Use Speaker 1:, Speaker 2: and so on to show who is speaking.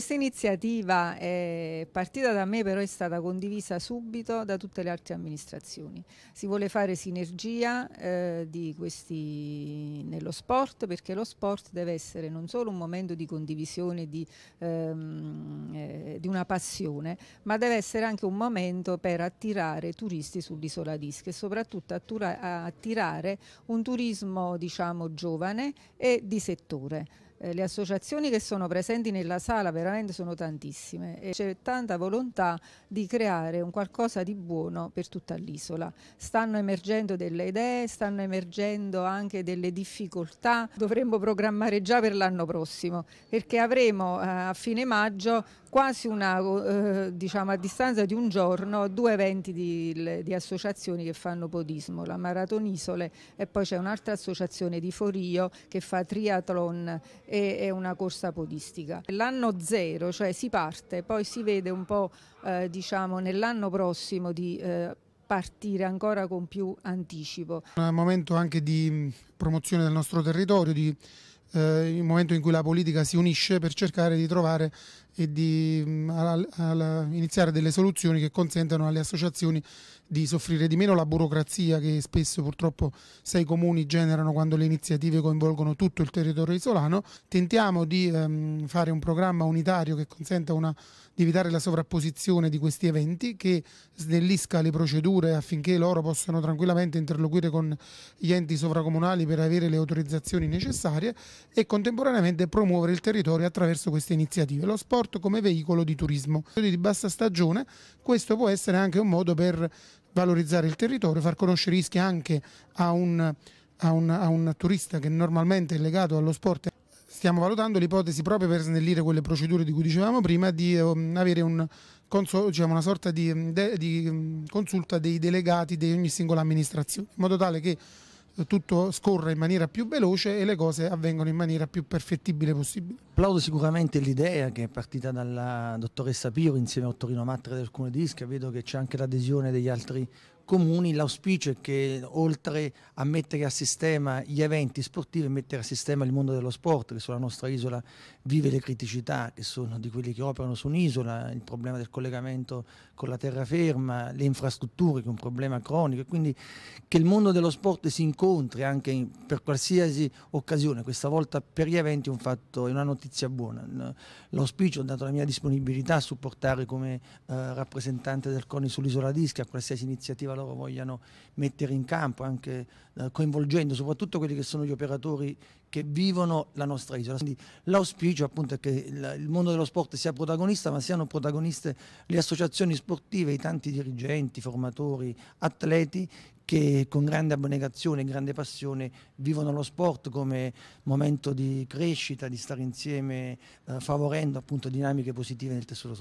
Speaker 1: Questa iniziativa è partita da me però è stata condivisa subito da tutte le altre amministrazioni. Si vuole fare sinergia eh, questi, nello sport perché lo sport deve essere non solo un momento di condivisione di, ehm, eh, di una passione ma deve essere anche un momento per attirare turisti sull'isola d'Ischia e soprattutto attura, attirare un turismo diciamo giovane e di settore eh, le associazioni che sono presenti nella sala veramente sono tantissime e c'è tanta volontà di creare un qualcosa di buono per tutta l'isola. Stanno emergendo delle idee, stanno emergendo anche delle difficoltà, dovremmo programmare già per l'anno prossimo perché avremo eh, a fine maggio quasi una, eh, diciamo a distanza di un giorno due eventi di, di associazioni che fanno podismo, la Maraton Isole e poi c'è un'altra associazione di Forio che fa triathlon e è una corsa podistica. L'anno zero, cioè si parte, poi si vede un po' eh, diciamo, nell'anno prossimo di eh, partire ancora con più anticipo.
Speaker 2: È un momento anche di promozione del nostro territorio, di eh, il momento in cui la politica si unisce per cercare di trovare e di mh, mm, al, al, iniziare delle soluzioni che consentano alle associazioni di soffrire di meno la burocrazia che spesso purtroppo sei comuni generano quando le iniziative coinvolgono tutto il territorio isolano. Tentiamo di ehm, fare un programma unitario che consenta una, di evitare la sovrapposizione di questi eventi, che snellisca le procedure affinché loro possano tranquillamente interloquire con gli enti sovracomunali per avere le autorizzazioni necessarie e contemporaneamente promuovere il territorio attraverso queste iniziative. Lo sport come veicolo di turismo. Di bassa stagione questo può essere anche un modo per valorizzare il territorio, far conoscere Ischia anche a un, a, un, a un, turista che normalmente è legato allo sport. Stiamo valutando l'ipotesi proprio per snellire quelle procedure di cui dicevamo prima di ehm, avere un diciamo, una sorta di, mm, de, di mm, consulta dei delegati di ogni singola amministrazione, in modo tale che tutto scorra in maniera più veloce e le cose avvengono in maniera più perfettibile possibile.
Speaker 3: Applaudo sicuramente l'idea che è partita dalla dottoressa Piro insieme a Torino Mattre del Comune di vedo che c'è anche l'adesione degli altri comuni l'auspicio è che oltre a mettere a sistema gli eventi sportivi, mettere a sistema il mondo dello sport che sulla nostra isola vive le criticità che sono di quelli che operano su un'isola, il problema del collegamento con la terraferma, le infrastrutture che è un problema cronico, quindi che il mondo dello sport si incontri anche in, per qualsiasi occasione, questa volta per gli eventi è, un fatto, è una notizia buona. L'auspicio, dato la mia disponibilità a supportare come eh, rappresentante del CONI sull'isola d'Ischia qualsiasi iniziativa loro vogliano mettere in campo, anche eh, coinvolgendo soprattutto quelli che sono gli operatori che vivono la nostra isola. Quindi l'auspicio appunto è che il, il mondo dello sport sia protagonista, ma siano protagoniste le associazioni sportive, i tanti dirigenti, formatori, atleti che con grande abnegazione e grande passione vivono lo sport come momento di crescita, di stare insieme, eh, favorendo appunto dinamiche positive nel tessuto sociale.